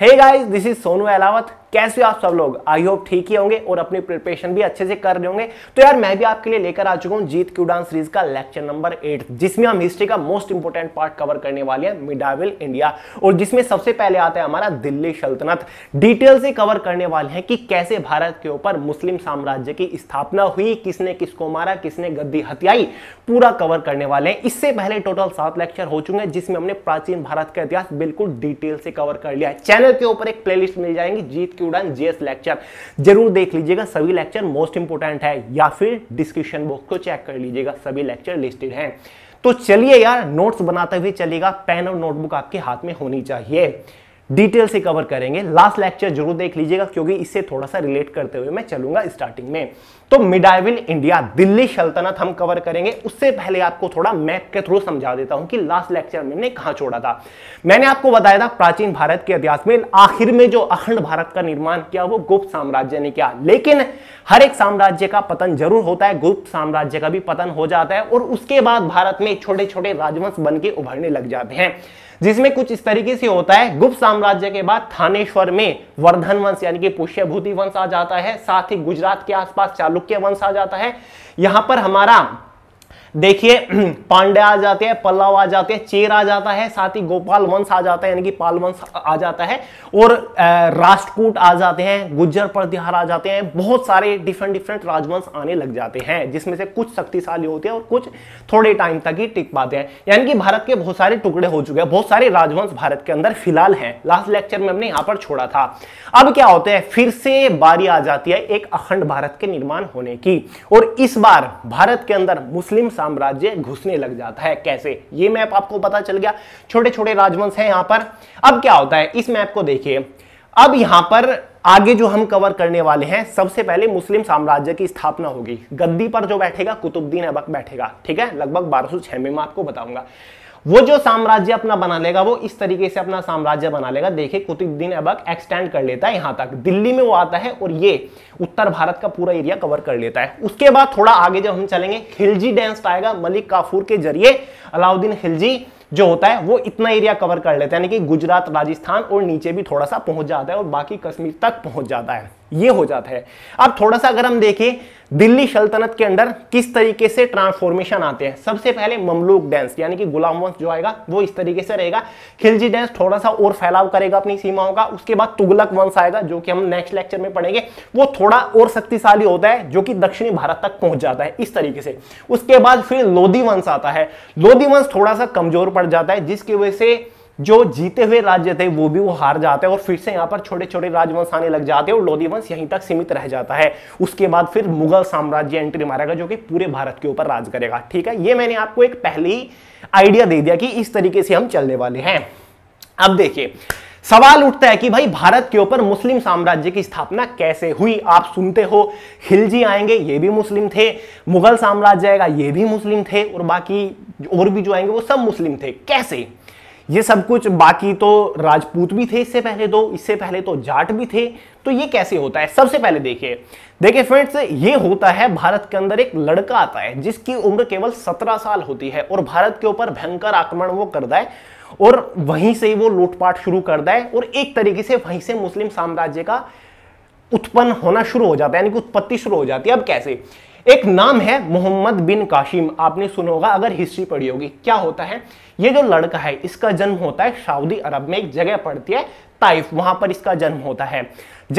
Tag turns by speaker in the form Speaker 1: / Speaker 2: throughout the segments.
Speaker 1: hey guys this is Sonu Alawat कैसे आप सब लोग आई होप ठीक ही होंगे और अपनी प्रिपरेशन भी अच्छे से कर रहे होंगे तो यार मैं भी आपके लिए लेकर आ चुका हूं जीत की उड़ान सीरीज का लेक्चर नंबर एट जिसमें हम हिस्ट्री का मोस्ट इंपोर्टेंट पार्ट कवर करने वाले हैं मिडाविल इंडिया और जिसमें सबसे पहले आता है हमारा दिल्ली सल्तनत डिटेल से कवर करने वाले हैं कि कैसे भारत के ऊपर मुस्लिम साम्राज्य की स्थापना हुई किसने किसको मारा किसने गद्दी हत्याई पूरा कवर करने वाले हैं इससे पहले टोटल सात लेक्चर हो चुके हैं जिसमें हमने प्राचीन भारत का इतिहास बिल्कुल डिटेल से कवर कर लिया है चैनल के ऊपर एक प्लेलिस्ट मिल जाएंगी जीत स्टूडेंट जीएस लेक्चर जरूर देख लीजिएगा सभी लेक्चर मोस्ट इंपोर्टेंट है या फिर डिस्क्रिप्शन बॉक्स को चेक कर लीजिएगा सभी लेक्चर लिस्टेड हैं तो चलिए यार नोट्स बनाते हुए चलेगा पेन और नोटबुक आपके हाथ में होनी चाहिए डिटेल से कवर करेंगे लास्ट लेक्चर जरूर देख लीजिएगा क्योंकि इससे थोड़ा सा रिलेट करते हुए मैं चलूंगा स्टार्टिंग में तो मिडाइविल इंडिया दिल्ली सल्तनत हम कवर करेंगे उससे पहले आपको थोड़ा मैप के थ्रू समझा देता हूं कि लास्ट लेक्चर मैंने कहा छोड़ा था मैंने आपको बताया था प्राचीन भारत के इतिहास में आखिर में जो अखंड भारत का निर्माण किया वो गुप्त साम्राज्य ने किया लेकिन हर एक साम्राज्य का पतन जरूर होता है गुप्त साम्राज्य का भी पतन हो जाता है और उसके बाद भारत में छोटे छोटे राजवंश बन के उभरने लग जाते हैं जिसमें कुछ इस तरीके से होता है गुप्त साम्राज्य के बाद थानेश्वर में वर्धन वंश यानी कि पुष्यभूति वंश आ जाता है साथ ही गुजरात के आसपास चालुक्य वंश आ जाता है यहां पर हमारा देखिए पांडे आ जाते हैं पल्लव आ जाते हैं चेर आ जाता है साथ ही गोपाल वंश आ जाता है यानी कि पाल वंश आ जाता है और राष्ट्रकूट आ जाते हैं गुज्जर प्रतिहार आ जाते हैं बहुत सारे डिफरेंट डिफरेंट राजवंश आने लग जाते हैं जिसमें से कुछ शक्तिशाली होते हैं और कुछ थोड़े टाइम तक ही टिक पाते हैं यानी कि भारत के बहुत सारे टुकड़े हो चुके हैं बहुत सारे राजवंश भारत के अंदर फिलहाल हैं लास्ट लेक्चर में हमने यहाँ पर छोड़ा था अब क्या होते हैं फिर से बारी आ जाती है एक अखंड भारत के निर्माण होने की और इस बार भारत के अंदर मुस्लिम साम्राज्य घुसने लग जाता है कैसे ये मैप आपको पता चल गया छोटे छोटे राजवंश हैं यहाँ पर अब क्या होता है इस मैप को देखिए अब यहाँ पर आगे जो हम कवर करने वाले हैं सबसे पहले मुस्लिम साम्राज्य की स्थापना होगी गद्दी पर जो बैठेगा कुतुबुद्दीन ऐबक बैठेगा ठीक है लगभग बारह 1206 में मैं आपको बताऊंगा वो जो साम्राज्य अपना बना लेगा वो इस तरीके से अपना साम्राज्य बना लेगा देखिए कुतुबुद्दीन ऐबक एक्सटेंड कर लेता है यहां तक दिल्ली में वो आता है और ये उत्तर भारत का पूरा एरिया कवर कर लेता है उसके बाद थोड़ा आगे जब हम चलेंगे खिलजी डेंस तो आएगा मलिक काफूर के जरिए अलाउद्दीन खिलजी जो होता है वो इतना एरिया कवर कर लेता है यानी कि गुजरात राजस्थान और नीचे भी थोड़ा सा पहुंच जाता है और बाकी कश्मीर तक पहुंच जाता है ये हो जाता है अब थोड़ा सा अगर हम देखें दिल्ली सल्तनत के अंदर किस तरीके से ट्रांसफॉर्मेशन आते हैं सबसे पहले ममलूक डांस यानी कि गुलाम वंश जो आएगा वो इस तरीके से रहेगा खिलजी डांस थोड़ा सा और फैलाव करेगा अपनी सीमाओं का उसके बाद तुगलक वंश आएगा जो कि हम नेक्स्ट लेक्चर में पढ़ेंगे वो थोड़ा और शक्तिशाली होता है जो कि दक्षिणी भारत तक पहुंच जाता है इस तरीके से उसके बाद फिर लोधी वंश आता है लोधी वंश थोड़ा सा कमजोर पड़ जाता है जिसकी वजह से जो जीते हुए राज्य थे वो भी वो हार जाते हैं और फिर से यहाँ पर छोटे छोटे राजवंश आने लग जाते हैं और लोधी वंश यहीं तक सीमित रह जाता है उसके बाद फिर मुगल साम्राज्य एंट्री मारेगा जो कि पूरे भारत के ऊपर राज करेगा ठीक है ये मैंने आपको एक पहले ही आइडिया दे दिया कि इस तरीके से हम चलने वाले हैं अब देखिए सवाल उठता है कि भाई भारत के ऊपर मुस्लिम साम्राज्य की स्थापना कैसे हुई आप सुनते हो खिलजी आएंगे ये भी मुस्लिम थे मुगल साम्राज्य आएगा ये भी मुस्लिम थे और बाकी और भी जो आएंगे वो सब मुस्लिम थे कैसे ये सब कुछ बाकी तो राजपूत भी थे इससे पहले तो इससे पहले तो जाट भी थे तो ये कैसे होता है सबसे पहले देखिए देखिए फ्रेंड्स ये होता है भारत के अंदर एक लड़का आता है जिसकी उम्र केवल सत्रह साल होती है और भारत के ऊपर भयंकर आक्रमण वो करता है और वहीं से ही वो लूटपाट शुरू करता है और एक तरीके से वहीं से मुस्लिम साम्राज्य का उत्पन्न होना शुरू हो जाता है यानी कि उत्पत्ति शुरू हो जाती है अब कैसे एक नाम है मोहम्मद बिन काशिम आपने सुना होगा अगर हिस्ट्री पढ़ी होगी क्या होता है ये जो लड़का है इसका जन्म होता है सऊदी अरब में एक जगह पड़ती है ताइफ वहां पर इसका जन्म होता है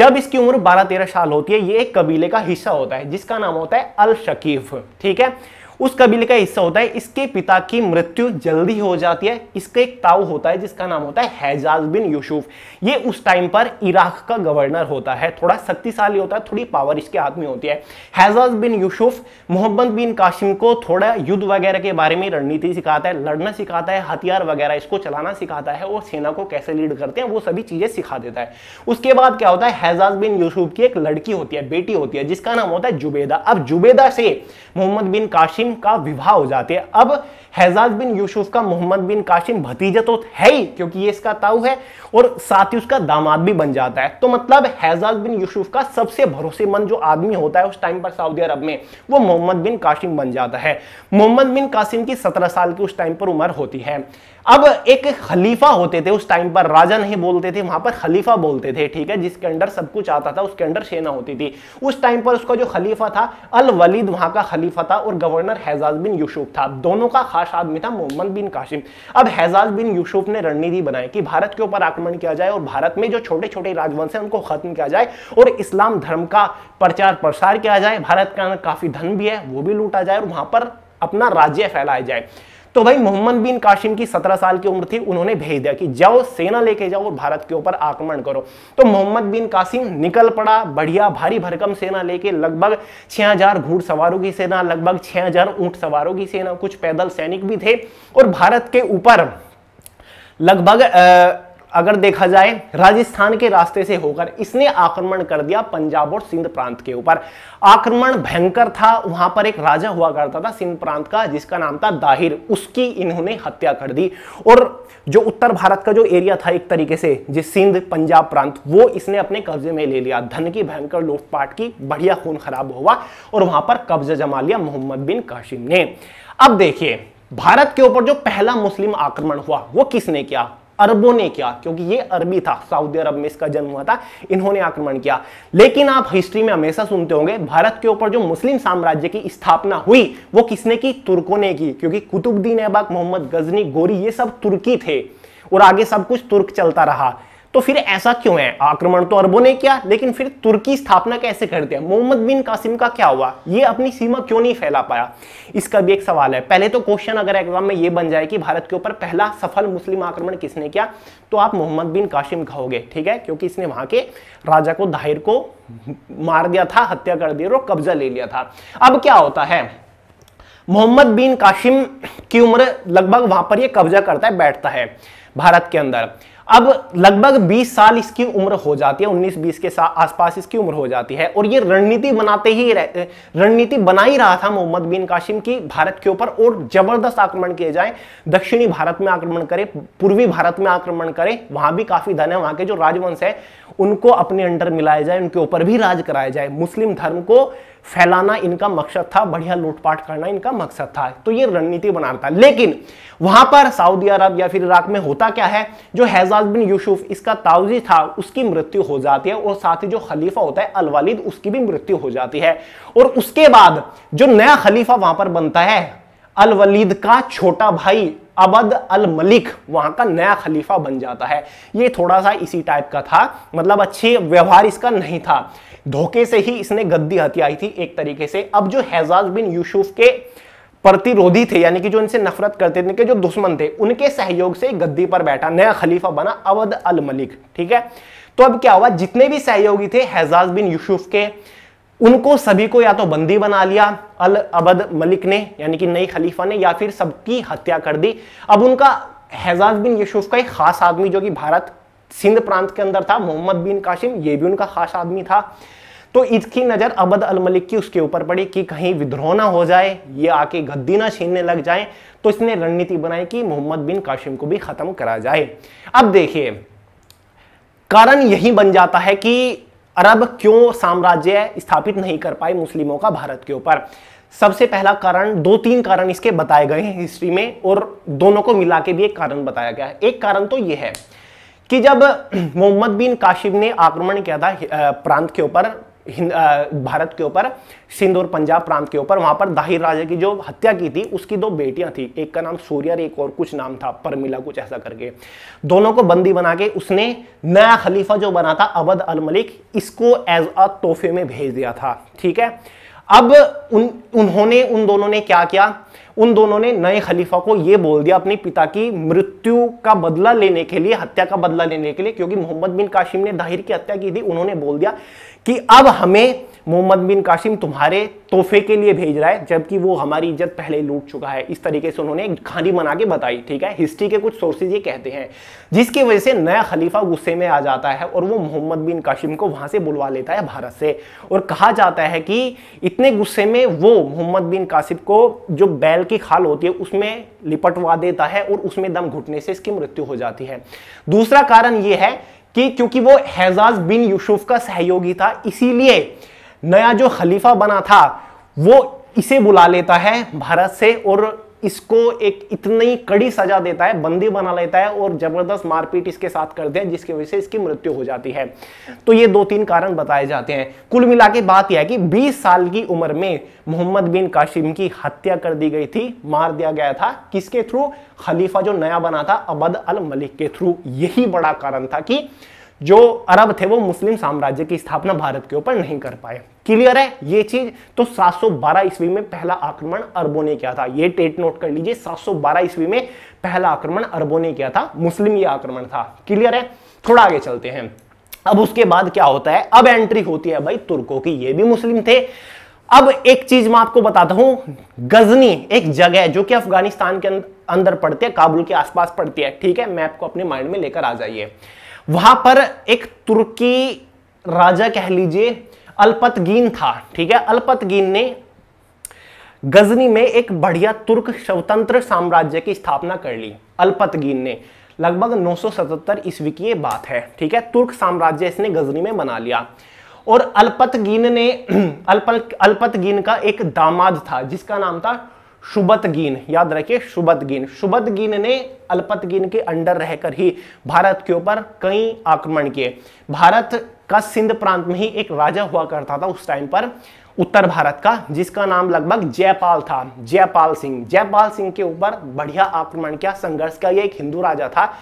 Speaker 1: जब इसकी उम्र 12-13 साल होती है ये एक कबीले का हिस्सा होता है जिसका नाम होता है अल शकीफ ठीक है उस कबीले का हिस्सा होता है इसके पिता की मृत्यु जल्दी हो जाती है इसका एक ताऊ होता है जिसका नाम होता है हैजाज बिन यूसुफ ये उस टाइम पर इराक का गवर्नर होता है थोड़ा शक्तिशाली होता है थोड़ी पावर इसके हाथ में होती है हैजाज बिन यूसुफ मोहम्मद बिन कासिम को थोड़ा युद्ध वगैरह के बारे में रणनीति सिखाता है लड़ना सिखाता है हथियार वगैरह इसको चलाना सिखाता है और सेना को कैसे लीड करते हैं वो सभी चीजें सिखा देता है उसके बाद क्या होता है हैजाज बिन यूसुफ की एक लड़की होती है बेटी होती है जिसका नाम होता है जुबेदा अब जुबेदा से मोहम्मद बिन काशिम काशिम का विवाह हो जाती है अब हैजाज बिन यूसुफ का मोहम्मद बिन काशिम भतीजा तो है ही क्योंकि ये इसका ताऊ है और साथ ही उसका दामाद भी बन जाता है तो मतलब हैजाज बिन यूसुफ का सबसे भरोसेमंद जो आदमी होता है उस टाइम पर सऊदी अरब में वो मोहम्मद बिन काशिम बन जाता है मोहम्मद बिन कासिम की सत्रह साल की उस टाइम पर उम्र होती है अब एक खलीफा होते थे उस टाइम पर राजा नहीं बोलते थे वहां पर खलीफा बोलते थे ठीक है जिसके अंडर सब कुछ आता था उसके अंडर सेना होती थी उस टाइम पर उसका जो खलीफा था अल वलीद वहां का खलीफा था और गवर्नर हैजाज बिन यूसुफ था दोनों का खास आदमी था मोहम्मद बिन काशिम अब हैजाज बिन यूसुफ ने रणनीति बनाई कि भारत के ऊपर आक्रमण किया जाए और भारत में जो छोटे छोटे राजवंश है उनको खत्म किया जाए और इस्लाम धर्म का प्रचार प्रसार किया जाए भारत का काफी धन भी है वो भी लूटा जाए और वहां पर अपना राज्य फैलाया जाए तो भाई मोहम्मद बिन काशिम की सत्रह साल की उम्र थी उन्होंने भेज दिया कि जाओ सेना लेके जाओ और भारत के ऊपर आक्रमण करो तो मोहम्मद बिन कासिम निकल पड़ा बढ़िया भारी भरकम सेना लेके लगभग छह हजार घूट सवारों की सेना लगभग छह हजार ऊंट सवारों की सेना कुछ पैदल सैनिक भी थे और भारत के ऊपर लगभग अगर देखा जाए राजस्थान के रास्ते से होकर इसने आक्रमण कर दिया पंजाब और सिंध प्रांत के ऊपर आक्रमण भयंकर था वहां पर एक राजा हुआ करता था सिंध प्रांत का जिसका नाम था दाहिर उसकी इन्होंने हत्या कर दी और जो उत्तर भारत का जो एरिया था एक तरीके से जिस सिंध पंजाब प्रांत वो इसने अपने कब्जे में ले लिया धन की भयंकर लूटपाट की बढ़िया खून खराब हुआ और वहां पर कब्जा जमा लिया मोहम्मद बिन काशिम ने अब देखिए भारत के ऊपर जो पहला मुस्लिम आक्रमण हुआ वो किसने किया अरबों ने किया क्योंकि ये अरबी था सऊदी अरब में इसका जन्म हुआ था इन्होंने आक्रमण किया लेकिन आप हिस्ट्री में हमेशा सुनते होंगे भारत के ऊपर जो मुस्लिम साम्राज्य की स्थापना हुई वो किसने की तुर्कों ने की क्योंकि कुतुबुद्दीन ऐबक मोहम्मद गजनी गोरी ये सब तुर्की थे और आगे सब कुछ तुर्क चलता रहा तो फिर ऐसा क्यों है आक्रमण तो अरबों ने किया लेकिन फिर तुर्की स्थापना कैसे कर दिया मोहम्मद बिन कासिम का क्या हुआ ये अपनी सीमा क्यों नहीं फैला पाया इसका भी एक सवाल है पहले तो क्वेश्चन अगर एग्जाम में ये बन जाए कि भारत के ऊपर पहला सफल मुस्लिम आक्रमण किसने किया तो आप मोहम्मद बिन कासिम कहोगे ठीक है क्योंकि इसने वहां के राजा को दाहिर को मार दिया था हत्या कर दिया और कब्जा ले लिया था अब क्या होता है मोहम्मद बिन कासिम की उम्र लगभग वहां पर यह कब्जा करता है बैठता है भारत के अंदर अब लगभग 20 साल इसकी उम्र हो जाती है 19-20 के आसपास इसकी उम्र हो जाती है और ये रणनीति बनाते ही रणनीति बना ही रहा था मोहम्मद बिन काशिम की भारत के ऊपर और जबरदस्त आक्रमण किए जाए दक्षिणी भारत में आक्रमण करें पूर्वी भारत में आक्रमण करें वहां भी काफी धन है वहां के जो राजवंश है उनको अपने अंडर मिलाया जाए उनके ऊपर भी राज कराया जाए मुस्लिम धर्म को फैलाना इनका मकसद था बढ़िया लूटपाट करना इनका मकसद था तो ये रणनीति बना रहा था लेकिन वहां पर सऊदी अरब या फिर इराक में होता क्या है जो हैजाज बिन यूसुफ इसका ताउजी था उसकी मृत्यु हो जाती है और साथ ही जो खलीफा होता है अलवालिद उसकी भी मृत्यु हो जाती है और उसके बाद जो नया खलीफा वहां पर बनता है अलवलीद का छोटा भाई अबद अल मलिक वहां का नया खलीफा बन जाता है ये थोड़ा सा इसी टाइप का था मतलब अच्छे व्यवहार इसका नहीं था धोखे से ही इसने गद्दी हथियाई थी एक तरीके से अब जो हैजाज बिन यूसुफ के प्रतिरोधी थे यानी कि जो इनसे नफरत करते थे जो दुश्मन थे उनके सहयोग से गद्दी पर बैठा नया खलीफा बना अवध अल मलिक ठीक है तो अब क्या हुआ जितने भी सहयोगी थे हैजाज बिन यूसुफ के उनको सभी को या तो बंदी बना लिया अल अबद मलिक ने यानी कि नई खलीफा ने या फिर सबकी हत्या कर दी अब उनका हैजाज बिन यूसुफ का एक खास आदमी जो कि भारत सिंध प्रांत के अंदर था मोहम्मद बिन काशिम ये भी उनका खास आदमी था तो इसकी नज़र अबद अल मलिक की उसके ऊपर पड़ी कि कहीं विद्रोह ना हो जाए ये आके गद्दी ना छीनने लग जाए तो इसने रणनीति बनाई कि मोहम्मद बिन काशिम को भी ख़त्म करा जाए अब देखिए कारण यही बन जाता है कि अरब क्यों साम्राज्य स्थापित नहीं कर पाए मुस्लिमों का भारत के ऊपर सबसे पहला कारण दो तीन कारण इसके बताए गए हैं हिस्ट्री में और दोनों को मिला के भी एक कारण बताया गया है एक कारण तो यह है कि जब मोहम्मद बिन काशिब ने आक्रमण किया था प्रांत के ऊपर भारत के ऊपर सिंध और पंजाब प्रांत के ऊपर वहां पर दाहिर राजा की जो हत्या की थी उसकी दो बेटियां थी एक का नाम सूर्य और एक और कुछ नाम था परमिला कुछ ऐसा करके दोनों को बंदी बना के उसने नया खलीफा जो बना था अवध अल मलिक इसको एज अ तोहफे में भेज दिया था ठीक है अब उन उन्होंने उन दोनों ने क्या किया उन दोनों ने नए खलीफा को यह बोल दिया अपने पिता की मृत्यु का बदला लेने के लिए हत्या का बदला लेने के लिए क्योंकि मोहम्मद बिन काशिम ने दाहिर की हत्या की थी उन्होंने बोल दिया कि अब हमें मोहम्मद बिन कासिम तुम्हारे तोहफे के लिए भेज रहा है जबकि वो हमारी इज्जत पहले लूट चुका है इस तरीके से उन्होंने एक कहानी बना के बताई ठीक है हिस्ट्री के कुछ सोर्सेज ये कहते हैं जिसकी वजह से नया खलीफा गुस्से में आ जाता है और वो मोहम्मद बिन कासिम को वहां से बुलवा लेता है भारत से और कहा जाता है कि इतने गुस्से में वो मोहम्मद बिन कासिम को जो बैल की खाल होती है उसमें लिपटवा देता है और उसमें दम घुटने से इसकी मृत्यु हो जाती है दूसरा कारण ये है कि क्योंकि वो हैजाज बिन यूसुफ का सहयोगी था इसीलिए नया जो खलीफा बना था वो इसे बुला लेता है भारत से और इसको एक इतनी कड़ी सजा देता है बंदी बना लेता है और जबरदस्त मारपीट इसके साथ करते हैं जिसकी वजह से इसकी मृत्यु हो जाती है तो ये दो तीन कारण बताए जाते हैं कुल मिला के बात यह है कि 20 साल की उम्र में मोहम्मद बिन काशिम की हत्या कर दी गई थी मार दिया गया था किसके थ्रू खलीफा जो नया बना था अबद अल मलिक के थ्रू यही बड़ा कारण था कि जो अरब थे वो मुस्लिम साम्राज्य की स्थापना भारत के ऊपर नहीं कर पाए क्लियर है ये चीज तो 712 सौ ईस्वी में पहला आक्रमण अरबों ने किया था ये टेट नोट कर लीजिए 712 सौ ईस्वी में पहला आक्रमण अरबों ने किया था मुस्लिम ये आक्रमण था क्लियर है थोड़ा आगे चलते हैं अब उसके बाद क्या होता है अब एंट्री होती है भाई तुर्कों की ये भी मुस्लिम थे अब एक चीज मैं आपको बताता हूं गजनी एक जगह है जो कि अफगानिस्तान के अंदर पड़ती है काबुल के आसपास पड़ती है ठीक है मैं आपको अपने माइंड में लेकर आ जाइए वहां पर एक तुर्की राजा कह लीजिए अल्पतगीन था ठीक है अल्पतगीन ने गजनी में एक बढ़िया तुर्क स्वतंत्र साम्राज्य की स्थापना कर ली अल्पतगीन ने लगभग 977 ईस्वी की बात है ठीक है तुर्क साम्राज्य इसने गजनी में बना लिया और अल्पतगीन ने अल्प अल्पतगीन का एक दामाद था जिसका नाम था शुभतगीन याद रखिए शुभतगीन शुभतगीन ने अल्पतगीन के अंडर रहकर ही भारत के ऊपर कई आक्रमण किए भारत का सिंध प्रांत में ही एक राजा हुआ करता था उस टाइम पर उत्तर भारत का जिसका नाम लगभग जयपाल था जयपाल सिंह जयपाल सिंह के ऊपर बढ़िया आक्रमण किया संघर्ष का ये एक हिंदू राजा था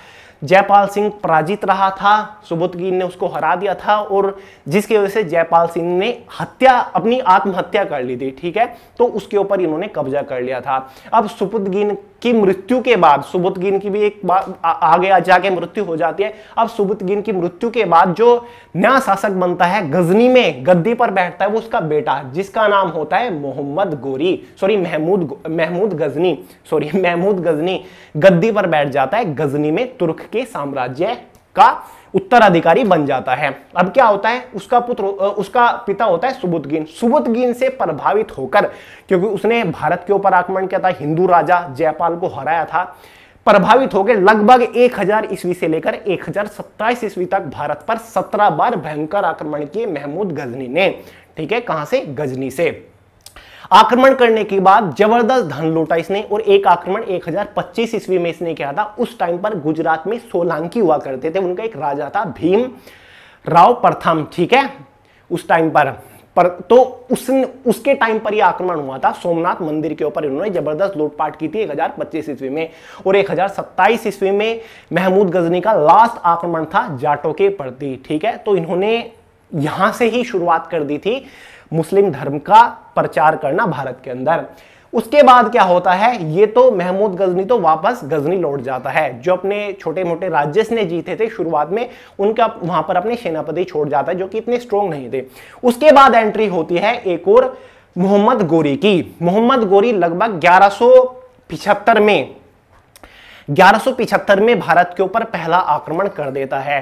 Speaker 1: जयपाल सिंह पराजित रहा था सुबुद्दीन ने उसको हरा दिया था और जिसकी वजह से जयपाल सिंह ने हत्या अपनी आत्महत्या कर ली थी ठीक है तो उसके ऊपर इन्होंने कब्जा कर लिया था अब सुबुद्दीन कि मृत्यु के बाद सुबुत गिन की भी एक आगे जाके मृत्यु हो जाती है अब सुबुत गिन की मृत्यु के बाद जो नया शासक बनता है गजनी में गद्दी पर बैठता है वो उसका बेटा जिसका नाम होता है मोहम्मद गोरी सॉरी महमूद महमूद गजनी सॉरी महमूद गजनी गद्दी पर बैठ जाता है गजनी में तुर्क के साम्राज्य का उत्तराधिकारी बन जाता है अब क्या होता है उसका पुत्र उसका पिता होता है सुबुतगीन सुबुतगीन से प्रभावित होकर क्योंकि उसने भारत के ऊपर आक्रमण किया था हिंदू राजा जयपाल को हराया था प्रभावित होकर लगभग 1000 ईस्वी से लेकर एक हजार ईस्वी तक भारत पर 17 बार भयंकर आक्रमण किए महमूद गजनी ने ठीक है कहां से गजनी से आक्रमण करने के बाद जबरदस्त धन लूटा इसने और एक आक्रमण 1025 ईस्वी में इसने किया था उस टाइम पर गुजरात में सोलांकी हुआ करते थे उनका एक राजा था भीम राव प्रथम ठीक है उस टाइम पर पर तो उस उसके टाइम पर यह आक्रमण हुआ था सोमनाथ मंदिर के ऊपर इन्होंने जबरदस्त लूटपाट की थी एक पच्चीस ईस्वी में और एक सत्ताईस ईस्वी में महमूद गजनी का लास्ट आक्रमण था जाटों के प्रति ठीक है तो इन्होंने यहां से ही शुरुआत कर दी थी मुस्लिम धर्म का प्रचार करना भारत के अंदर उसके बाद क्या होता है ये तो महमूद गजनी तो वापस गजनी लौट जाता है जो अपने छोटे मोटे राज्य ने जीते थे शुरुआत में उनका वहां पर अपने सेनापति छोड़ जाता है जो कि इतने स्ट्रोंग नहीं थे उसके बाद एंट्री होती है एक और मोहम्मद गोरी की मोहम्मद गोरी लगभग ग्यारह में 1175 में भारत के ऊपर पहला आक्रमण कर देता है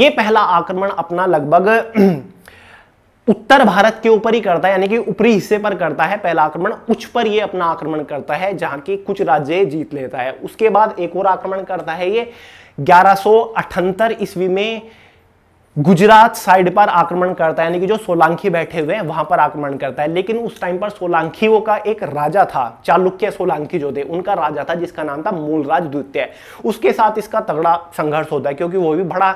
Speaker 1: ये पहला आक्रमण अपना लगभग उत्तर भारत के ऊपर ही करता है यानी कि ऊपरी हिस्से पर करता है पहला आक्रमण उच्च पर ये अपना आक्रमण करता है जहां की कुछ राज्य जीत लेता है उसके बाद एक और आक्रमण करता है ये ग्यारह ईस्वी में गुजरात साइड पर आक्रमण करता है यानी कि जो सोलांकी बैठे हुए हैं वहां पर आक्रमण करता है लेकिन उस टाइम पर सोलांकियों का एक राजा था चालुक्य सोलांकी जो थे उनका राजा था जिसका नाम था मूलराज द्वितीय उसके साथ इसका तगड़ा संघर्ष होता है क्योंकि वो भी बड़ा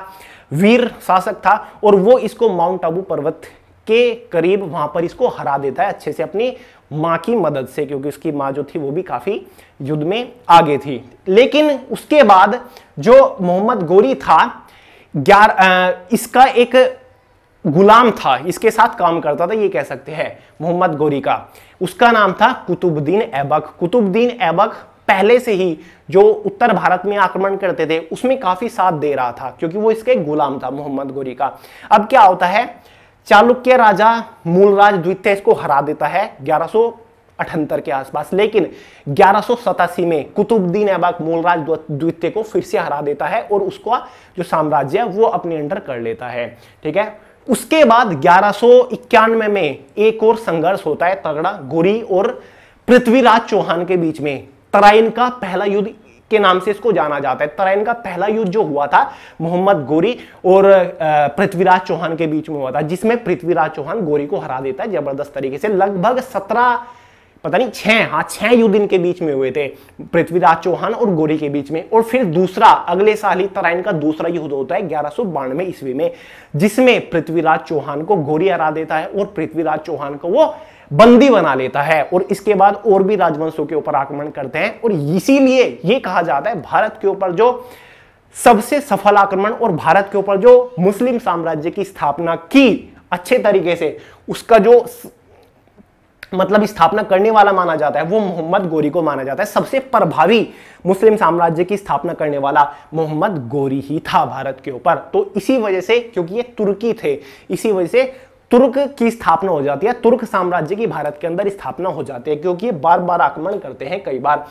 Speaker 1: वीर शासक था और वो इसको माउंट आबू पर्वत के करीब वहां पर इसको हरा देता है अच्छे से अपनी मां की मदद से क्योंकि उसकी माँ जो थी वो भी काफी युद्ध में आगे थी लेकिन उसके बाद जो मोहम्मद गोरी था ग्यारह इसका एक गुलाम था इसके साथ काम करता था ये कह सकते हैं मोहम्मद गोरी का उसका नाम था कुतुबुद्दीन ऐबक कुतुबुद्दीन ऐबक पहले से ही जो उत्तर भारत में आक्रमण करते थे उसमें काफी साथ दे रहा था क्योंकि वो इसके गुलाम था मोहम्मद गोरी का अब क्या होता है चालुक्य राजा मूलराज द्वितीय इसको हरा देता है ग्यारह के आसपास लेकिन ग्यारह में कुतुबुद्दीन ऐबक मूलराज द्वितीय को फिर से हरा देता है और उसका जो साम्राज्य है वो अपने अंडर कर लेता है ठीक है उसके बाद ग्यारह में एक और संघर्ष होता है तगड़ा गोरी और पृथ्वीराज चौहान के बीच में तराइन का पहला युद्ध के नाम से इसको जाना जाता है तराइन का पहला युद्ध जो हुआ था मोहम्मद गोरी और पृथ्वीराज चौहान के बीच में हुआ था जिसमें पृथ्वीराज चौहान गोरी को हरा देता है जबरदस्त तरीके से लगभग सत्रह पता नहीं छह हाँ छह युद्ध इनके बीच में हुए थे पृथ्वीराज चौहान और गोरी के बीच में और फिर दूसरा अगले साल ही तराइन का दूसरा युद्ध होता है ग्यारह सौ बानवे ईस्वी में जिसमें पृथ्वीराज चौहान को गोरी हरा देता है और पृथ्वीराज चौहान को वो बंदी बना लेता है और इसके बाद और भी राजवंशों के ऊपर आक्रमण करते हैं और इसीलिए यह कहा जाता है भारत के ऊपर जो सबसे सफल आक्रमण और भारत के ऊपर जो मुस्लिम साम्राज्य की स्थापना की अच्छे तरीके से उसका जो मतलब स्थापना करने वाला माना जाता है वो मोहम्मद गोरी को माना जाता है सबसे प्रभावी मुस्लिम साम्राज्य की स्थापना करने वाला मोहम्मद गोरी ही था भारत के ऊपर तो इसी वजह से क्योंकि ये तुर्की थे इसी वजह से तुर्क की स्थापना हो जाती है तुर्क साम्राज्य की भारत के अंदर स्थापना हो जाती है क्योंकि ये बार बार आक्रमण करते हैं कई बार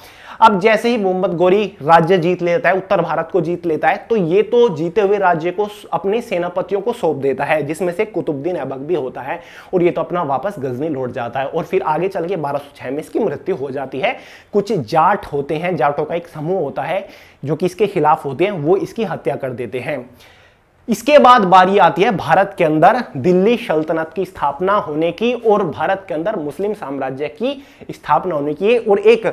Speaker 1: अब जैसे ही मोहम्मद गोरी राज्य जीत लेता है उत्तर भारत को जीत लेता है तो ये तो जीते हुए राज्य को अपने सेनापतियों को सौंप देता है जिसमें से कुतुबुद्दीन ऐबक भी होता है और ये तो अपना वापस गजनी लौट जाता है और फिर आगे चल के बारह में इसकी मृत्यु हो जाती है कुछ जाट होते हैं जाटों का एक समूह होता है जो कि इसके खिलाफ होते हैं वो इसकी हत्या कर देते हैं इसके बाद बारी आती है भारत के अंदर दिल्ली सल्तनत की स्थापना होने की और भारत के अंदर मुस्लिम साम्राज्य की स्थापना होने की और एक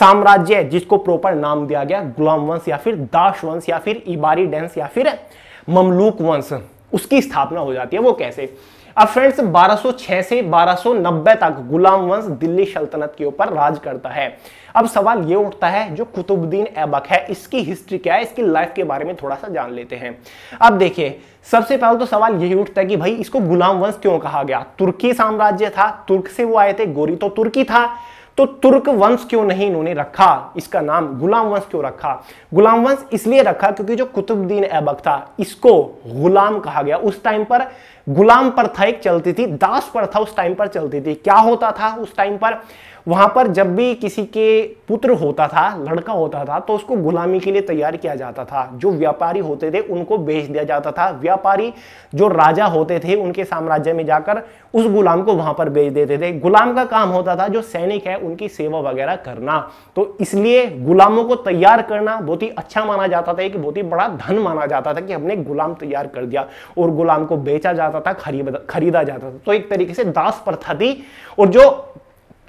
Speaker 1: साम्राज्य जिसको प्रॉपर नाम दिया गया गुलाम वंश या फिर दाश वंश या फिर इबारी डेंस या फिर ममलूक वंश उसकी स्थापना हो जाती है वो कैसे अब फ्रेंड्स 1206 से 1290 तक गुलाम वंश दिल्ली सल्तनत के ऊपर राज करता है अब सवाल ये उठता है जो कुतुबुद्दीन ऐबक है इसकी हिस्ट्री क्या है इसकी लाइफ के बारे में थोड़ा सा जान लेते हैं अब देखिए सबसे पहले तो सवाल यही उठता है कि भाई इसको गुलाम वंश क्यों कहा गया तुर्की साम्राज्य था तुर्क से वो आए थे गोरी तो तुर्की था तो तुर्क वंश क्यों नहीं इन्होंने रखा इसका नाम गुलाम वंश क्यों रखा गुलाम वंश इसलिए रखा क्योंकि जो कुतुबुद्दीन ऐबक था इसको गुलाम कहा गया उस टाइम पर गुलाम प्रथा एक चलती थी दास प्रथा उस टाइम पर चलती थी क्या होता था उस टाइम पर वहाँ पर जब भी किसी के पुत्र होता था लड़का होता था तो उसको गुलामी के लिए तैयार किया जाता था जो व्यापारी होते थे उनको बेच दिया जाता था व्यापारी जो राजा होते थे उनके साम्राज्य में जाकर उस गुलाम को वहाँ पर बेच देते थे गुलाम का काम होता था जो सैनिक है उनकी सेवा वगैरह करना तो इसलिए गुलामों को तैयार करना बहुत ही अच्छा माना जाता था एक बहुत ही बड़ा धन माना जाता था कि हमने गुलाम तैयार कर दिया और गुलाम को बेचा जाता था खरीदा जाता था तो एक तरीके से दास प्रथा थी और जो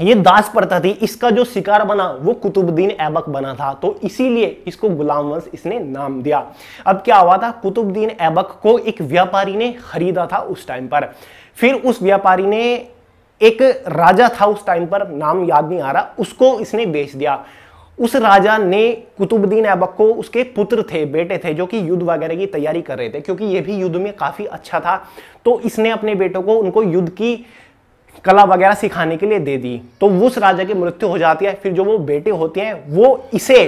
Speaker 1: ये दास प्रथा थी इसका जो शिकार बना वो कुतुबुद्दीन ऐबक बना था तो इसीलिए इसको गुलाम वंश इसने नाम दिया अब क्या हुआ था कुतुबुद्दीन ऐबक को एक व्यापारी ने खरीदा था उस टाइम पर फिर उस व्यापारी ने एक राजा था उस टाइम पर नाम याद नहीं आ रहा उसको इसने बेच दिया उस राजा ने कुतुबुद्दीन ऐबक को उसके पुत्र थे बेटे थे जो कि युद्ध वगैरह की तैयारी कर रहे थे क्योंकि ये भी युद्ध में काफ़ी अच्छा था तो इसने अपने बेटों को उनको युद्ध की कला वगैरह सिखाने के लिए दे दी तो उस राजा की मृत्यु हो जाती है फिर जो वो बेटे होते हैं वो इसे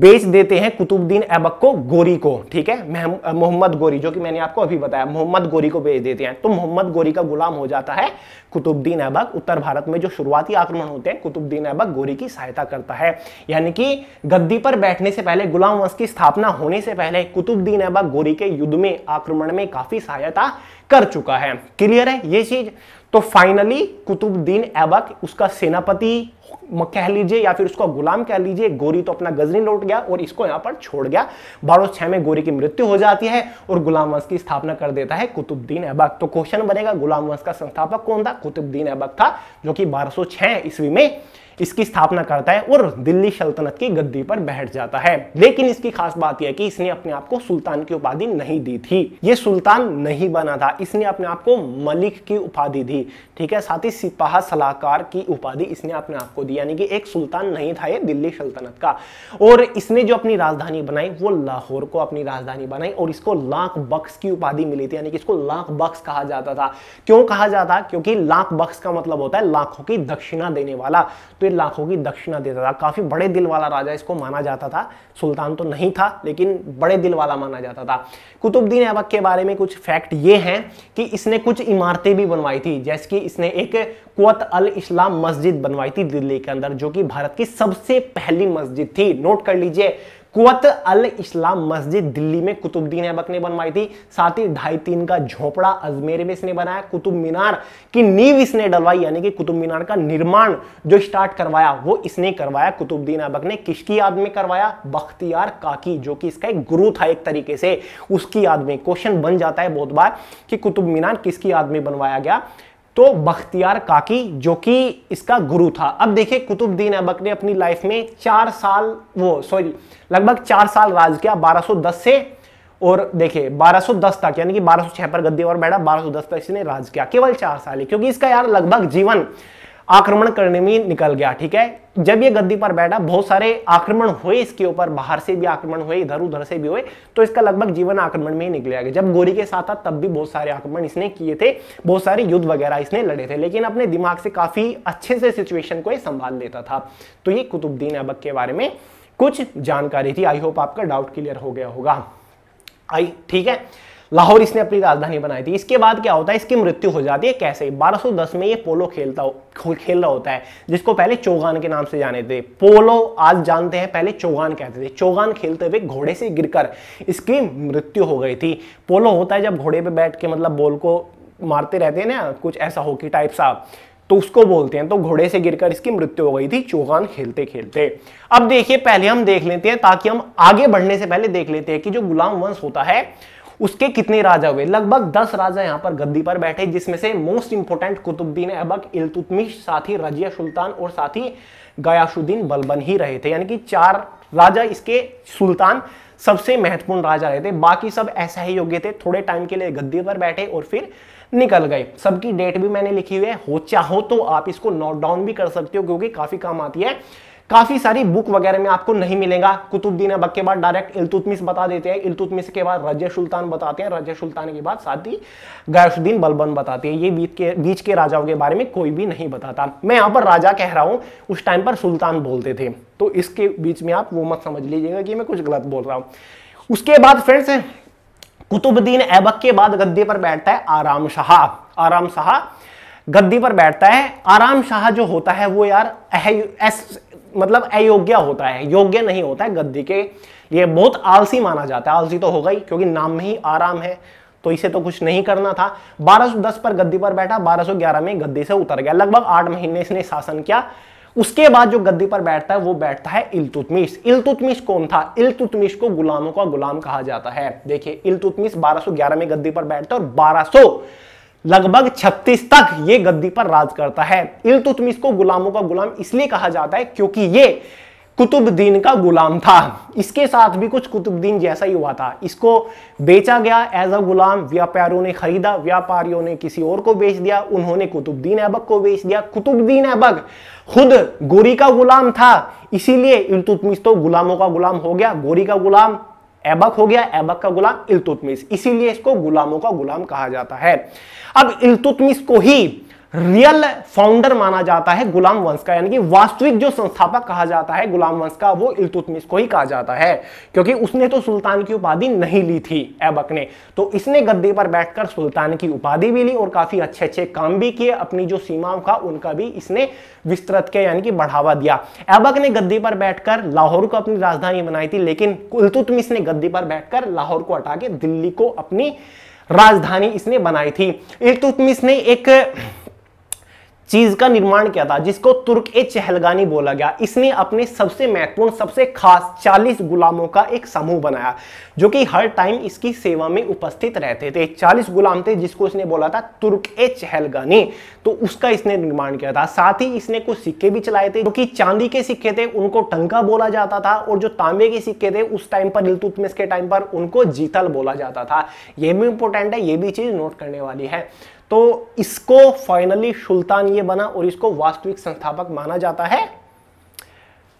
Speaker 1: बेच देते हैं कुतुबुद्दीन ऐबक को गोरी को ठीक है मोहम्मद गोरी जो कि मैंने आपको अभी बताया मोहम्मद गोरी को बेच देते हैं तो मोहम्मद गोरी का गुलाम हो जाता है कुतुबुद्दीन ऐबक उत्तर भारत में जो शुरुआती आक्रमण होते हैं कुतुबुद्दीन ऐबक गोरी की सहायता करता है यानी कि गद्दी पर बैठने से पहले गुलाम वंश की स्थापना होने से पहले कुतुबुद्दीन ऐबक गोरी के युद्ध में आक्रमण में काफी सहायता कर चुका है क्लियर है ये चीज तो फाइनली कुतुबुद्दीन ऐबक उसका सेनापति कह लीजिए या फिर उसको गुलाम कह लीजिए गोरी तो अपना गजनी लौट गया और इसको यहां पर छोड़ गया बारह छह में गोरी की मृत्यु हो जाती है और गुलाम वंश की स्थापना कर देता है कुतुबुद्दीन ऐबक तो क्वेश्चन बनेगा गुलाम वंश का संस्थापक कौन था कुतुबुद्दीन ऐबक था जो कि बारह ईस्वी में इसकी स्थापना करता है और दिल्ली सल्तनत की गद्दी पर बैठ जाता है लेकिन इसकी खास बात यह कि इसने अपने आप को सुल्तान की उपाधि नहीं दी थी ये सुल्तान नहीं बना था इसने अपने आप को मलिक की उपाधि दी ठीक है साथ ही सिपाह सलाहकार की उपाधि इसने अपने आप को दी यानी कि एक सुल्तान नहीं था ये दिल्ली सल्तनत का और इसने जो अपनी राजधानी बनाई वो लाहौर को अपनी राजधानी बनाई और इसको लाख बक्स की उपाधि मिली थी यानी कि इसको लाख बक्स कहा जाता था क्यों कहा जाता क्योंकि लाख बक्स का मतलब होता है लाखों की दक्षिणा देने वाला तो पे लाखों की दक्षिणा देता था काफ़ी बड़े दिल वाला राजा इसको माना जाता था सुल्तान तो नहीं था लेकिन बड़े दिल वाला माना जाता था कुतुबुद्दीन ऐबक के बारे में कुछ फैक्ट ये हैं कि इसने कुछ इमारतें भी बनवाई थी जैसे कि इसने एक कुत अल इस्लाम मस्जिद बनवाई थी दिल्ली के अंदर जो कि भारत की सबसे पहली मस्जिद थी नोट कर लीजिए कुत अल इस्लाम मस्जिद दिल्ली में कुतुबुद्दीन ऐबक ने बनवाई थी साथ ही ढाई तीन का झोपड़ा अजमेर में इसने बनाया कुतुब मीनार की नींव इसने डलवाई यानी कि कुतुब मीनार का निर्माण जो स्टार्ट करवाया वो इसने करवाया कुतुबुद्दीन ऐबक ने किसकी याद में करवाया बख्तियार काकी जो कि इसका एक गुरु था एक तरीके से उसकी याद में क्वेश्चन बन जाता है बहुत बार कि कुतुब मीनार किसकी याद में बनवाया गया तो बख्तियार काकी जो कि इसका गुरु था अब देखिए कुतुबुद्दीन ऐबक ने अपनी लाइफ में चार साल वो सॉरी लगभग चार साल राज किया 1210 से और देखिए 1210 तक यानी कि 1206 पर गद्दी और बैठा 1210 तक इसने राज किया केवल चार साल ही क्योंकि इसका यार लगभग जीवन आक्रमण करने में निकल गया ठीक है जब ये गद्दी पर बैठा बहुत सारे आक्रमण हुए इसके ऊपर बाहर से भी आक्रमण हुए इधर उधर से भी हुए तो इसका लगभग जीवन आक्रमण में ही निकल गया जब गोरी के साथ था तब भी बहुत सारे आक्रमण इसने किए थे बहुत सारे युद्ध वगैरह इसने लड़े थे लेकिन अपने दिमाग से काफी अच्छे से सिचुएशन को संभाल लेता था तो ये कुतुबुद्दीन ऐबक के बारे में कुछ जानकारी थी आई होप आपका डाउट क्लियर हो गया होगा आई ठीक है लाहौर इसने अपनी राजधानी बनाई थी इसके बाद क्या होता है इसकी मृत्यु हो जाती है कैसे 1210 में ये पोलो खेलता खेल रहा होता है जिसको पहले चौगान के नाम से जाने थे पोलो आज जानते हैं पहले चौगान कहते थे चौगान खेलते हुए घोड़े से गिरकर इसकी मृत्यु हो गई थी पोलो होता है जब घोड़े पे बैठ के मतलब बॉल को मारते रहते हैं ना कुछ ऐसा हॉकी टाइप सा तो उसको बोलते हैं तो घोड़े से गिरकर इसकी मृत्यु हो गई थी चौगान खेलते खेलते अब देखिए पहले हम देख लेते हैं ताकि हम आगे बढ़ने से पहले देख लेते हैं कि जो गुलाम वंश होता है उसके कितने राजा हुए लगभग दस राजा यहाँ पर गद्दी पर बैठे जिसमें से मोस्ट इंपोर्टेंट कुतुबुद्दीन ऐबक इलतुतमिश साथ ही रजिया सुल्तान और साथ ही गयाशुद्दीन बलबन ही रहे थे यानी कि चार राजा इसके सुल्तान सबसे महत्वपूर्ण राजा रहे थे बाकी सब ऐसा ही योग्य थे थोड़े टाइम के लिए गद्दी पर बैठे और फिर निकल गए सबकी डेट भी मैंने लिखी हुई है हो चाहो तो आप इसको नोट डाउन भी कर सकते हो क्योंकि काफी काम आती है काफी सारी बुक वगैरह में आपको नहीं मिलेगा कुतुबुद्दीन अबक के बाद डायरेक्ट इलतुतमिस बता देते हैं इलतुतमिस के बाद रजिया सुल्तान बताते हैं रजिया सुल्तान के बाद साथ ही गयासुद्दीन बलबन बताते हैं ये बीच के बीच के राजाओं के बारे में कोई भी नहीं बताता मैं यहाँ पर राजा कह रहा हूँ उस टाइम पर सुल्तान बोलते थे तो इसके बीच में आप वो मत समझ लीजिएगा कि मैं कुछ गलत बोल रहा हूँ उसके बाद फ्रेंड्स कुतुबुद्दीन ऐबक के बाद गद्दे पर बैठता है आराम शाह आराम शाह गद्दी पर बैठता है आराम शाह जो होता है वो यार एस, मतलब अयोग्य होता है योग्य नहीं होता है गद्दी के लिए बहुत आलसी माना जाता है आलसी तो होगा ही क्योंकि नाम में ही आराम है तो इसे तो कुछ नहीं करना था 1210 पर गद्दी पर बैठा 1211 में गद्दी से उतर गया लगभग आठ महीने इसने शासन किया उसके बाद जो गद्दी पर बैठता है वो बैठता है इलतुतमिश इलतुतमिश कौन था इलतुतमिश को गुलामों का गुलाम कहा जाता है देखिए इलतुतमिश 1211 में गद्दी पर बैठता है और 1200 लगभग 36 तक ये गद्दी पर राज करता है इलतुतमिस को गुलामों का गुलाम इसलिए कहा जाता है क्योंकि ये कुतुबुद्दीन का गुलाम था इसके साथ भी कुछ कुतुबुद्दीन जैसा ही हुआ था इसको बेचा गया एज अ गुलाम व्यापारियों ने खरीदा व्यापारियों ने किसी और को बेच दिया उन्होंने कुतुबुद्दीन ऐबक को बेच दिया कुतुबुद्दीन ऐबक खुद गोरी का गुलाम था इसीलिए इलतुतमिस तो गुलामों का गुलाम हो गया गोरी का गुलाम एबक हो गया एबक का गुलाम इलतुतमिस इसीलिए इसको गुलामों का गुलाम कहा जाता है अब इल्तुतमिस को ही रियल फाउंडर माना जाता है गुलाम वंश का यानी कि वास्तविक जो संस्थापक कहा जाता है गुलाम वंश का वो इल्तुतमिश को ही कहा जाता है क्योंकि उसने तो सुल्तान की उपाधि नहीं ली थी ऐबक ने तो इसने गद्दी पर बैठकर सुल्तान की उपाधि भी ली और काफी अच्छे अच्छे काम भी किए अपनी जो सीमाओं का उनका भी इसने विस्तृत किया यानी कि बढ़ावा दिया ऐबक ने गद्दी पर बैठकर लाहौर को अपनी राजधानी बनाई थी लेकिन इल्तुतमिश ने गद्दी पर बैठकर लाहौर को हटा के दिल्ली को अपनी राजधानी इसने बनाई थी इल्तुतमिश ने एक चीज का निर्माण किया था जिसको तुर्क ए चहलगानी बोला गया इसने अपने सबसे महत्वपूर्ण सबसे खास 40 गुलामों का एक समूह बनाया जो कि हर टाइम इसकी सेवा में उपस्थित रहते थे 40 गुलाम थे जिसको इसने बोला था तुर्क ए चहलगानी तो उसका इसने निर्माण किया था साथ ही इसने कुछ सिक्के भी चलाए थे जो कि चांदी के सिक्के थे उनको टंका बोला जाता था और जो तांबे के सिक्के थे उस टाइम पर इलतुतमिस के टाइम पर उनको जीतल बोला जाता था यह भी इंपॉर्टेंट है ये भी चीज नोट करने वाली है तो इसको फाइनली सुल्तान ये बना और इसको वास्तविक संस्थापक माना जाता है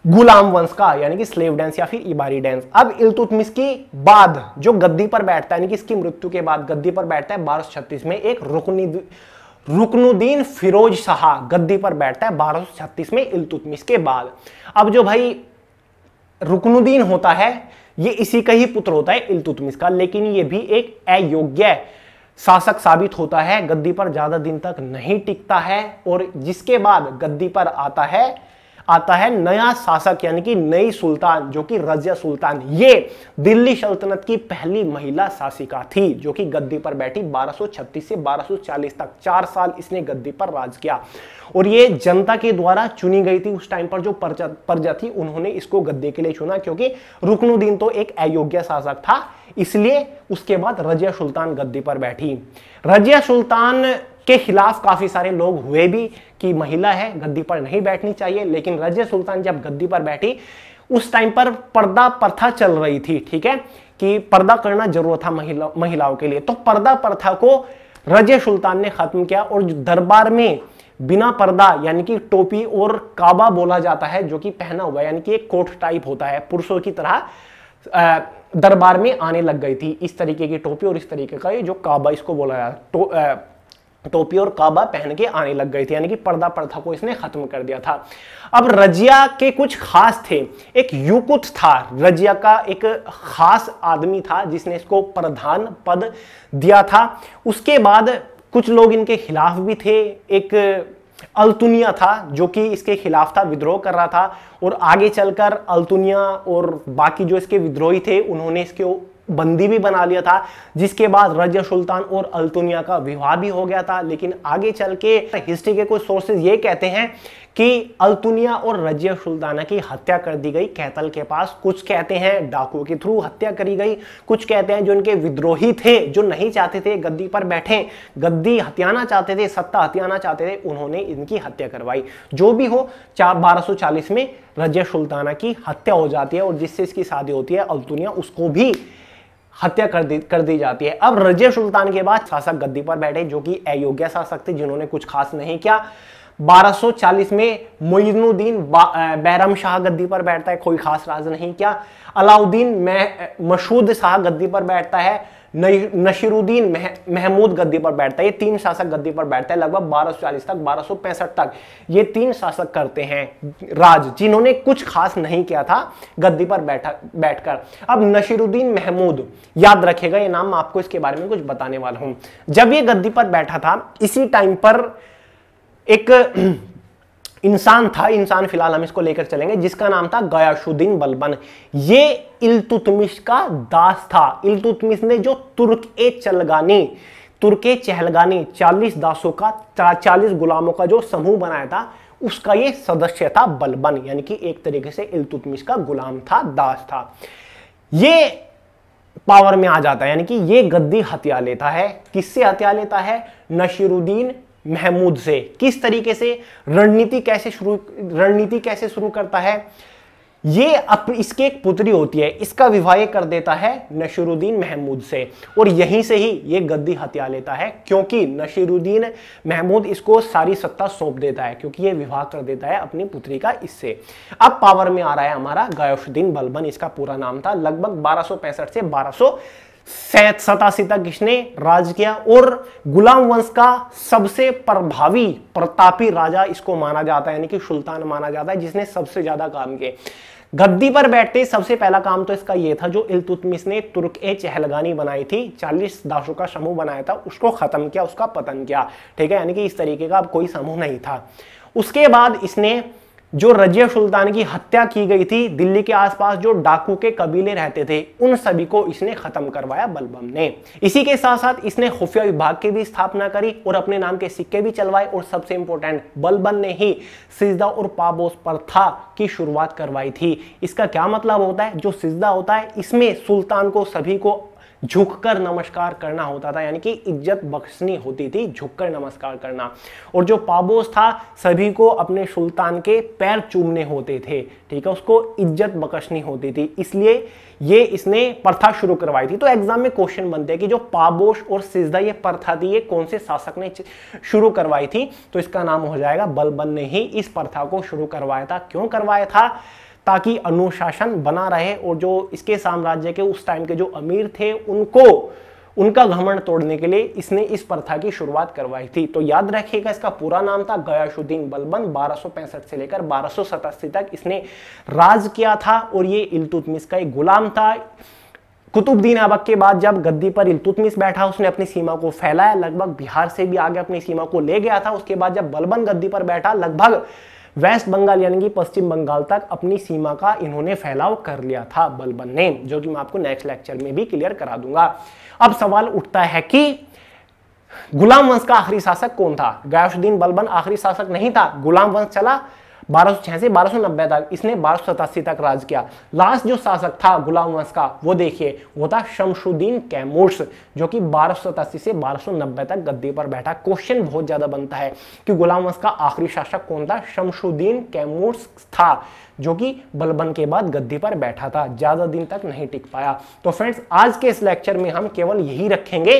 Speaker 1: गुलाम वंश का यानी कि स्लेव डांस या फिर इबारी डांस अब इलतुतमिस की बाद जो गद्दी पर बैठता है यानी कि इसकी मृत्यु के बाद गद्दी पर बैठता है बारह में एक रुकनी रुकनुद्दीन फिरोज शाह गद्दी पर बैठता है बारह में इलतुतमिस के बाद अब जो भाई रुकनुद्दीन होता है ये इसी का ही पुत्र होता है इलतुतमिस का लेकिन ये भी एक अयोग्य शासक साबित होता है गद्दी पर ज्यादा दिन तक नहीं टिकता है और जिसके बाद गद्दी पर आता है आता है नया शासक यानी कि नई सुल्तान जो कि रजिया सुल्तान ये दिल्ली सल्तनत की पहली महिला शासिका थी जो कि गद्दी पर बैठी 1236 से 1240 तक चार साल इसने गद्दी पर राज किया और ये जनता के द्वारा चुनी गई थी उस टाइम पर जो प्रजा थी उन्होंने इसको गद्दी के लिए चुना क्योंकि रुकनुद्दीन तो एक अयोग्य शासक था इसलिए उसके बाद रजिया सुल्तान गद्दी पर बैठी रजिया सुल्तान के खिलाफ काफ़ी सारे लोग हुए भी कि महिला है गद्दी पर नहीं बैठनी चाहिए लेकिन रजिया सुल्तान जब गद्दी पर बैठी उस टाइम पर पर्दा प्रथा चल रही थी ठीक है कि पर्दा करना जरूर था महिला महिलाओं के लिए तो पर्दा प्रथा को रजिया सुल्तान ने ख़त्म किया और दरबार में बिना पर्दा यानी कि टोपी और काबा बोला जाता है जो कि पहना हुआ यानी कि एक कोट टाइप होता है पुरुषों की तरह दरबार में आने लग गई थी इस तरीके की टोपी और इस तरीके का ये जो काबा इसको बोला जाता तो, टोपी और काबा पहन के आने लग गई थी यानी कि पर्दा प्रथा को इसने खत्म कर दिया था अब रजिया के कुछ खास थे एक यूकुत था रजिया का एक खास आदमी था जिसने इसको प्रधान पद दिया था उसके बाद कुछ लोग इनके खिलाफ भी थे एक अल्तुनिया था जो कि इसके खिलाफ था विद्रोह कर रहा था और आगे चलकर अल्तुनिया और बाकी जो इसके विद्रोही थे उन्होंने इसके बंदी भी बना लिया था जिसके बाद रजिया सुल्तान और अल्तुनिया का विवाह भी हो गया था लेकिन आगे चल के हिस्ट्री के कुछ सोर्सेज ये कहते हैं कि अल्तुनिया और रजिया सुल्ताना की हत्या कर दी गई कैतल के पास कुछ कहते हैं डाकू के थ्रू हत्या करी गई कुछ कहते हैं जो इनके विद्रोही थे जो नहीं चाहते थे गद्दी पर बैठे गद्दी हत्याना चाहते थे सत्ता हत्याना चाहते थे उन्होंने इनकी हत्या करवाई जो भी हो बारह में रजिया सुल्ताना की हत्या हो जाती है और जिससे इसकी शादी होती है अल्तुनिया उसको भी हत्या कर दी कर दी जाती है अब रजिया सुल्तान के बाद शासक गद्दी पर बैठे जो कि अयोग्य शासक थे जिन्होंने कुछ खास नहीं किया 1240 में मोइनुद्दीन बैरम शाह गद्दी पर बैठता है कोई खास राज नहीं किया अलाउद्दीन मशहूद शाह गद्दी पर बैठता है नशीरुद्दीन मह, महमूद गद्दी पर बैठता है ये तीन शासक गद्दी पर बैठता है लगभग 1240 तक 1265 तक ये तीन शासक करते हैं राज जिन्होंने कुछ खास नहीं किया था गद्दी पर बैठा बैठकर अब नशीरुद्दीन महमूद याद रखेगा ये नाम आपको इसके बारे में कुछ बताने वाला हूं जब ये गद्दी पर बैठा था इसी टाइम पर एक इंसान था इंसान फिलहाल हम इसको लेकर चलेंगे जिसका नाम था गयाशुद्दीन बलबन ये इलतुतमिश का दास था इलतुतमिश ने जो तुर्क ए चलगानी तुर्के चहलगानी चालीस दासों का चालीस गुलामों का जो समूह बनाया था उसका ये सदस्य था बलबन यानी कि एक तरीके से इलतुतमिश का गुलाम था दास था ये पावर में आ जाता है यानी कि ये गद्दी हत्या लेता है किससे हत्या लेता है नशीरुद्दीन महमूद से किस तरीके से रणनीति कैसे शुरू रणनीति कैसे शुरू करता है ये अप, इसके एक पुत्री होती है इसका विवाह कर देता है नशीरुद्दीन महमूद से और यहीं से ही ये गद्दी हत्या लेता है क्योंकि नशीरुद्दीन महमूद इसको सारी सत्ता सौंप देता है क्योंकि ये विवाह कर देता है अपनी पुत्री का इससे अब पावर में आ रहा है हमारा गायफुद्दीन बलबन इसका पूरा नाम था लगभग बारह से बारह सैद सतासी तक किसने राज किया और गुलाम वंश का सबसे प्रभावी प्रतापी राजा इसको माना जाता है यानी कि सुल्तान माना जाता है जिसने सबसे ज्यादा काम किए गद्दी पर बैठते सबसे पहला काम तो इसका यह था जो इलतुतमिस ने तुर्क ए चहलगानी बनाई थी 40 दासों का समूह बनाया था उसको खत्म किया उसका पतन किया ठीक है यानी कि इस तरीके का अब कोई समूह नहीं था उसके बाद इसने जो रजिया सुल्तान की हत्या की गई थी दिल्ली के आसपास जो डाकू के कबीले रहते थे उन सभी को इसने खत्म करवाया बलबम ने इसी के साथ साथ इसने खुफिया विभाग की भी स्थापना करी और अपने नाम के सिक्के भी चलवाए और सबसे इंपॉर्टेंट बलबन ने ही सिजदा और पाबोस प्रथा की शुरुआत करवाई थी इसका क्या मतलब होता है जो सिजदा होता है इसमें सुल्तान को सभी को झुककर नमस्कार करना होता था यानी कि इज्जत बख्शनी होती थी झुककर नमस्कार करना और जो पाबोस था सभी को अपने सुल्तान के पैर चूमने होते थे ठीक है उसको इज्जत बख्शनी होती थी इसलिए ये इसने प्रथा शुरू करवाई थी तो एग्जाम में क्वेश्चन बनते हैं कि जो पाबोश और सिजदा ये प्रथा थी ये कौन से शासक ने शुरू करवाई थी तो इसका नाम हो जाएगा बलबन ने ही इस प्रथा को शुरू करवाया था क्यों करवाया था ताकि अनुशासन बना रहे और जो इसके साम्राज्य के उस टाइम के जो अमीर थे उनको उनका घमंड तोड़ने के लिए इसने इस प्रथा की शुरुआत करवाई थी तो याद रखिएगा इसका पूरा नाम था गयाशुद्दीन बलबन बारह से लेकर बारह तक इसने राज किया था और ये इलतुतमिस का एक गुलाम था कुतुबद्दीन अबक के बाद जब गद्दी पर इलतुतमिस बैठा उसने अपनी सीमा को फैलाया लगभग बिहार से भी आगे अपनी सीमा को ले गया था उसके बाद जब बलबन गद्दी पर बैठा लगभग वेस्ट बंगाल यानी कि पश्चिम बंगाल तक अपनी सीमा का इन्होंने फैलाव कर लिया था बलबन ने जो कि मैं आपको नेक्स्ट लेक्चर में भी क्लियर करा दूंगा अब सवाल उठता है कि गुलाम वंश का आखिरी शासक कौन था गयासुद्दीन बलबन आखिरी शासक नहीं था गुलाम वंश चला बारह से बारह तक इसने बारह तक राज किया लास्ट जो शासक था गुलाम वंश का वो देखिए वो था शमशुद्दीन कैमोर्स जो कि बारह से बारह तक गद्दी पर बैठा क्वेश्चन बहुत ज्यादा बनता है कि गुलाम वंश का आखिरी शासक कौन था शमशुद्दीन कैमोर्स था जो कि बलबन के बाद गद्दी पर बैठा था ज्यादा दिन तक नहीं टिक पाया तो फ्रेंड्स आज के इस लेक्चर में हम केवल यही रखेंगे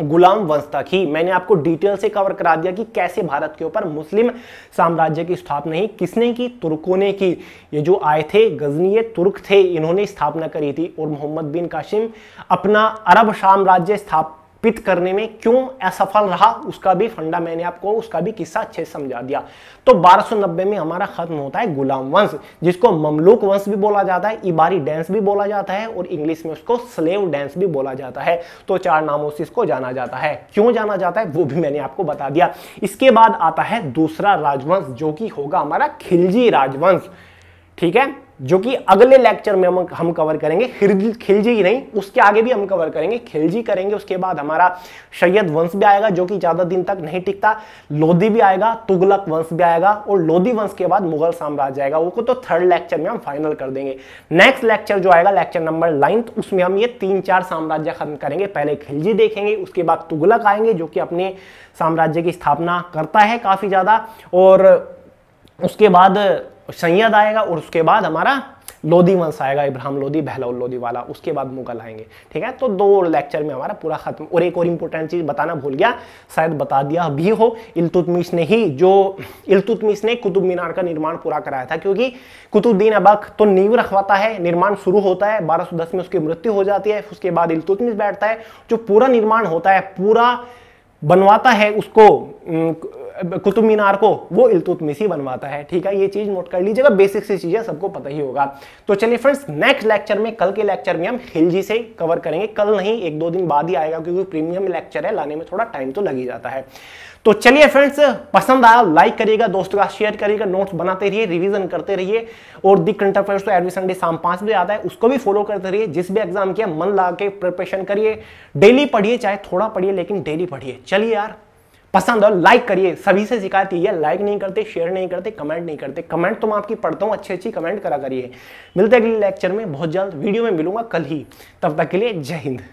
Speaker 1: गुलाम वंश तक ही मैंने आपको डिटेल से कवर करा दिया कि कैसे भारत के ऊपर मुस्लिम साम्राज्य की स्थापना ही किसने की तुर्कों ने की ये जो आए थे गजनीय तुर्क थे इन्होंने स्थापना करी थी और मोहम्मद बिन काशिम अपना अरब साम्राज्य स्थापित पित करने में क्यों असफल रहा उसका भी फंडा मैंने आपको उसका भी किस्सा अच्छे समझा दिया तो 1290 में हमारा खत्म होता है गुलाम वंश जिसको ममलूक वंश भी बोला जाता है इबारी डेंस भी बोला जाता है और इंग्लिश में उसको स्लेव डांस भी बोला जाता है तो चार नामों से इसको जाना जाता है क्यों जाना जाता है वो भी मैंने आपको बता दिया इसके बाद आता है दूसरा राजवंश जो कि होगा हमारा खिलजी राजवंश ठीक है जो कि अगले लेक्चर में हम हम कवर करेंगे खिलजी ही नहीं उसके आगे भी हम कवर करेंगे खिलजी करेंगे उसके बाद हमारा सैयद वंश भी आएगा जो कि ज़्यादा दिन तक नहीं टिकता लोदी भी आएगा तुगलक वंश भी आएगा और लोदी वंश के बाद मुगल साम्राज्य आएगा वो को तो थर्ड लेक्चर में हम फाइनल कर देंगे नेक्स्ट लेक्चर जो आएगा लेक्चर नंबर नाइन्थ उसमें हम ये तीन चार साम्राज्य खत्म करेंगे पहले खिलजी देखेंगे उसके बाद तुगलक आएंगे जो कि अपने साम्राज्य की स्थापना करता है काफ़ी ज़्यादा और उसके बाद सैयद आएगा और उसके बाद हमारा लोधी वंश आएगा इब्राहिम लोधी बहलाउल लोधी वाला उसके बाद मुगल आएंगे ठीक है तो दो लेक्चर में हमारा पूरा खत्म और एक और इंपॉर्टेंट चीज़ बताना भूल गया शायद बता दिया भी हो इलतुतमिश ने ही जो इलतुतमिश ने कुतुब मीनार का निर्माण पूरा कराया था क्योंकि कुतुबुद्दीन अबक तो नींव रखवाता है निर्माण शुरू होता है दस में उसकी मृत्यु हो जाती है उसके बाद इलतुतमिश बैठता है जो पूरा निर्माण होता है पूरा बनवाता है उसको कुतुब मीनार को वो ही बनवाता है ठीक है ये चीज नोट कर लीजिएगा बेसिक सी चीजें सबको पता ही होगा तो चलिए फ्रेंड्स नेक्स्ट लेक्चर में कल के लेक्चर में हम खिलजी से कवर करेंगे कल नहीं एक दो दिन बाद ही आएगा क्योंकि प्रीमियम लेक्चर है लाने में थोड़ा टाइम तो लग ही जाता है तो चलिए फ्रेंड्स पसंद आया लाइक करिएगा दोस्तों का शेयर करिएगा नोट्स बनाते रहिए रिवीजन करते रहिए और दी करंट अफेयर्स तो एडमिशन डे शाम पांच बजे आता है उसको भी फॉलो करते रहिए जिस भी एग्जाम किया मन ला के प्रिपरेशन करिए डेली पढ़िए चाहे थोड़ा पढ़िए लेकिन डेली पढ़िए चलिए यार पसंद और लाइक करिए सभी से शिकायत ये लाइक नहीं करते शेयर नहीं करते कमेंट नहीं करते कमेंट तो मैं आपकी पढ़ता हूँ अच्छी अच्छी कमेंट करा करिए मिलते अगले लेक्चर में बहुत जल्द वीडियो में मिलूंगा कल ही तब तक के लिए जय हिंद